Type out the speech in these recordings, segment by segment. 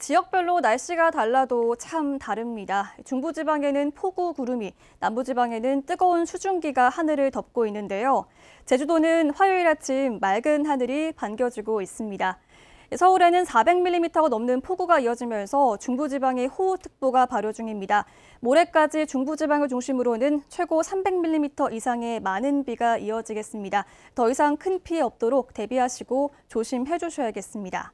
지역별로 날씨가 달라도 참 다릅니다. 중부지방에는 폭우 구름이, 남부지방에는 뜨거운 수증기가 하늘을 덮고 있는데요. 제주도는 화요일 아침 맑은 하늘이 반겨지고 있습니다. 서울에는 400mm가 넘는 폭우가 이어지면서 중부지방에 호우특보가 발효 중입니다. 모레까지 중부지방을 중심으로는 최고 300mm 이상의 많은 비가 이어지겠습니다. 더 이상 큰 피해 없도록 대비하시고 조심해 주셔야겠습니다.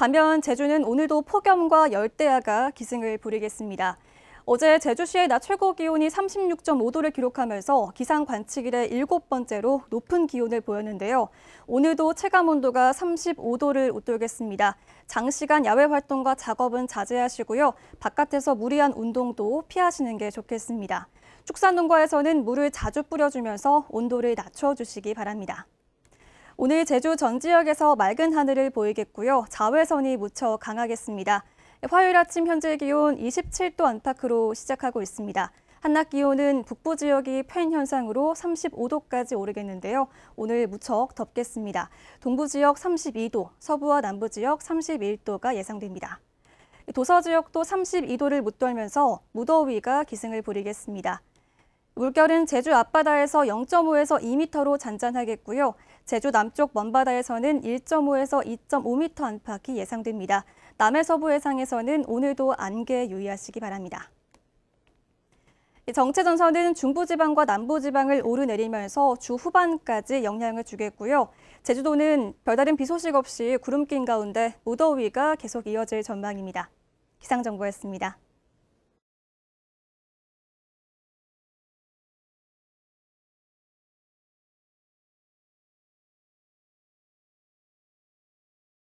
반면 제주는 오늘도 폭염과 열대야가 기승을 부리겠습니다. 어제 제주시의 낮 최고 기온이 36.5도를 기록하면서 기상 관측 일의 일곱 번째로 높은 기온을 보였는데요. 오늘도 체감 온도가 35도를 웃돌겠습니다. 장시간 야외 활동과 작업은 자제하시고요. 바깥에서 무리한 운동도 피하시는 게 좋겠습니다. 축산농가에서는 물을 자주 뿌려주면서 온도를 낮춰주시기 바랍니다. 오늘 제주 전 지역에서 맑은 하늘을 보이겠고요. 자외선이 무척 강하겠습니다. 화요일 아침 현재 기온 27도 안팎으로 시작하고 있습니다. 한낮 기온은 북부 지역이 팬 현상으로 35도까지 오르겠는데요. 오늘 무척 덥겠습니다. 동부 지역 32도, 서부와 남부 지역 31도가 예상됩니다. 도서 지역도 32도를 못 돌면서 무더위가 기승을 부리겠습니다. 물결은 제주 앞바다에서 0.5에서 2m로 잔잔하겠고요. 제주 남쪽 먼바다에서는 1.5에서 2.5m 안팎이 예상됩니다. 남해 서부 해상에서는 오늘도 안개에 유의하시기 바랍니다. 정체전선은 중부지방과 남부지방을 오르내리면서 주 후반까지 영향을 주겠고요. 제주도는 별다른 비 소식 없이 구름낀 가운데 무더위가 계속 이어질 전망입니다. 기상정보였습니다.